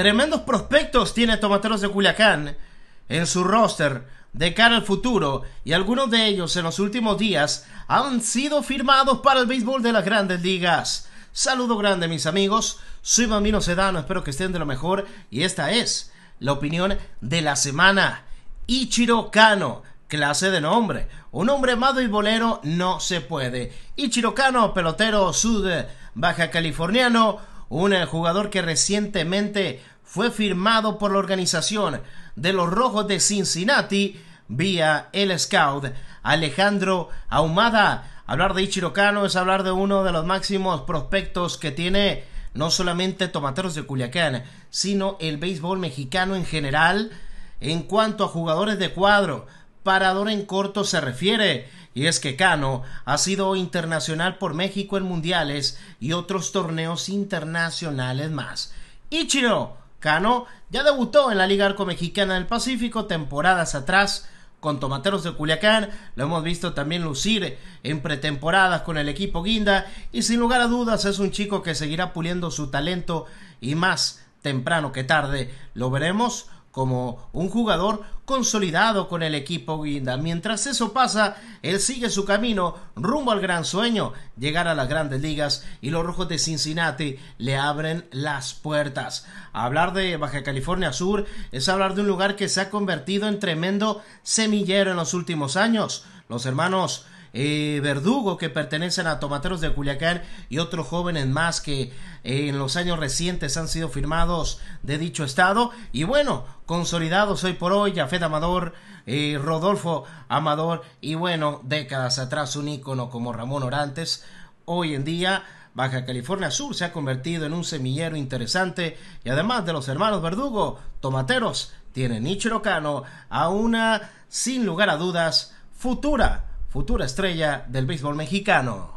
Tremendos prospectos tiene Tomateros de Culiacán en su roster de cara al futuro y algunos de ellos en los últimos días han sido firmados para el béisbol de las grandes ligas. Saludo grande mis amigos, soy Mamino Sedano, espero que estén de lo mejor y esta es la opinión de la semana. Ichiro Kano, clase de nombre, un hombre amado y bolero no se puede. Ichiro Kano, pelotero sud baja californiano, un jugador que recientemente fue firmado por la organización de los Rojos de Cincinnati vía el scout Alejandro Ahumada. Hablar de Ichiro es hablar de uno de los máximos prospectos que tiene no solamente Tomateros de Culiacán, sino el béisbol mexicano en general en cuanto a jugadores de cuadro parador en corto se refiere, y es que Cano ha sido internacional por México en mundiales y otros torneos internacionales más. Ichiro Cano ya debutó en la Liga Arco Mexicana del Pacífico temporadas atrás con Tomateros de Culiacán, lo hemos visto también lucir en pretemporadas con el equipo Guinda y sin lugar a dudas es un chico que seguirá puliendo su talento y más temprano que tarde lo veremos como un jugador consolidado con el equipo Guinda. Mientras eso pasa, él sigue su camino rumbo al gran sueño, llegar a las grandes ligas y los Rojos de Cincinnati le abren las puertas. Hablar de Baja California Sur es hablar de un lugar que se ha convertido en tremendo semillero en los últimos años. Los hermanos eh, Verdugo, que pertenecen a Tomateros de Culiacán, y otros jóvenes más que eh, en los años recientes han sido firmados de dicho estado. Y bueno, consolidados hoy por hoy, Jafet Amador, eh, Rodolfo Amador, y bueno, décadas atrás un ícono como Ramón Orantes, hoy en día... Baja California Sur se ha convertido en un semillero interesante y además de los hermanos Verdugo, Tomateros tiene nicho Nichirocano a una, sin lugar a dudas, futura futura estrella del béisbol mexicano.